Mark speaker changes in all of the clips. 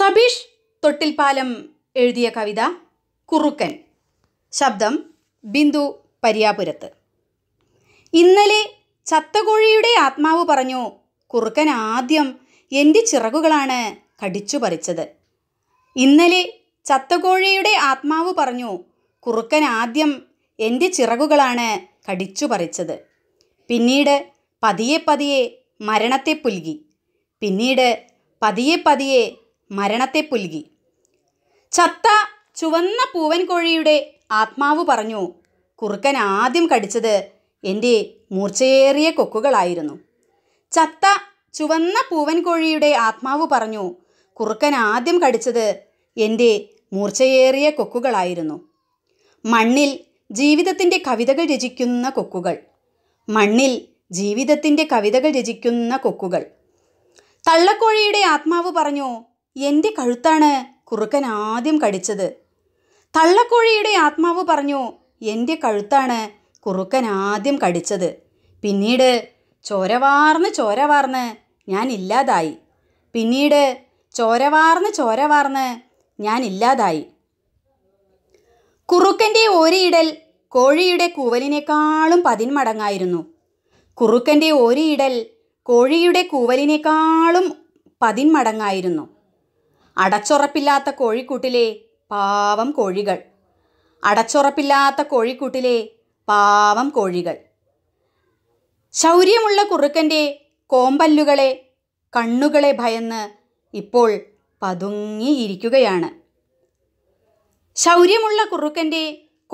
Speaker 1: സബീഷ് തൊട്ടിൽപ്പാലം എഴുതിയ കവിത കുറുക്കൻ ശബ്ദം ബിന്ദു പരിയാപുരത്ത് ഇന്നലെ ചത്തകോഴിയുടെ ആത്മാവ് പറഞ്ഞു കുറുക്കൻ ആദ്യം എൻ്റെ ചിറകുകളാണ് കടിച്ചു പറിച്ചത് ഇന്നലെ ചത്തകോഴിയുടെ ആത്മാവ് പറഞ്ഞു കുറുക്കൻ ആദ്യം എൻ്റെ ചിറകുകളാണ് കടിച്ചു പറിച്ചത് പിന്നീട് പതിയെ പതിയെ മരണത്തെ പുൽകി പിന്നീട് പതിയെ പതിയെ മരണത്തെ പുൽകി ചത്ത ചുവന്ന പൂവൻ കോഴിയുടെ ആത്മാവ് പറഞ്ഞു കുറുക്കൻ ആദ്യം കടിച്ചത് എൻ്റെ മൂർച്ചയേറിയ കൊക്കുകളായിരുന്നു ചത്ത ചുവന്ന പൂവൻ കോഴിയുടെ ആത്മാവ് പറഞ്ഞു കുറുക്കൻ ആദ്യം കടിച്ചത് എൻ്റെ മൂർച്ചയേറിയ കൊക്കുകളായിരുന്നു മണ്ണിൽ ജീവിതത്തിൻ്റെ കവിതകൾ രചിക്കുന്ന കൊക്കുകൾ മണ്ണിൽ ജീവിതത്തിൻ്റെ കവിതകൾ രചിക്കുന്ന കൊക്കുകൾ തള്ളക്കോഴിയുടെ ആത്മാവ് പറഞ്ഞു എൻ്റെ കഴുത്താണ് കുറുക്കൻ ആദ്യം കടിച്ചത് തള്ളക്കോഴിയുടെ ആത്മാവ് പറഞ്ഞു എൻ്റെ കഴുത്താണ് കുറുക്കൻ ആദ്യം കടിച്ചത് പിന്നീട് ചോരവാർന്ന് ചോരവാർന്ന് ഞാൻ ഇല്ലാതായി പിന്നീട് ചോരവാർന്ന് ചോരവാർന്ന് ഞാൻ ഇല്ലാതായി കുറുക്കൻ്റെ ഓരിയിടൽ കോഴിയുടെ കൂവലിനേക്കാളും പതിന്മടങ്ങായിരുന്നു കുറുക്കൻ്റെ ഓരിയിടൽ കോഴിയുടെ കൂവലിനേക്കാളും പതിന്മടങ്ങായിരുന്നു അടച്ചുറപ്പില്ലാത്ത കോഴിക്കൂട്ടിലെ പാവം കോഴികൾ അടച്ചുറപ്പില്ലാത്ത കോഴിക്കൂട്ടിലെ പാവം കോഴികൾ ശൗര്യമുള്ള കുറുക്കൻ്റെ കോമ്പല്ലുകളെ കണ്ണുകളെ ഭയന്ന് ഇപ്പോൾ പതുങ്ങിയിരിക്കുകയാണ് ശൗര്യമുള്ള കുറുക്കൻ്റെ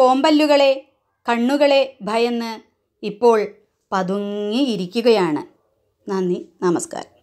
Speaker 1: കോമ്പല്ലുകളെ കണ്ണുകളെ ഭയന്ന് ഇപ്പോൾ പതുങ്ങിയിരിക്കുകയാണ് നന്ദി നമസ്കാരം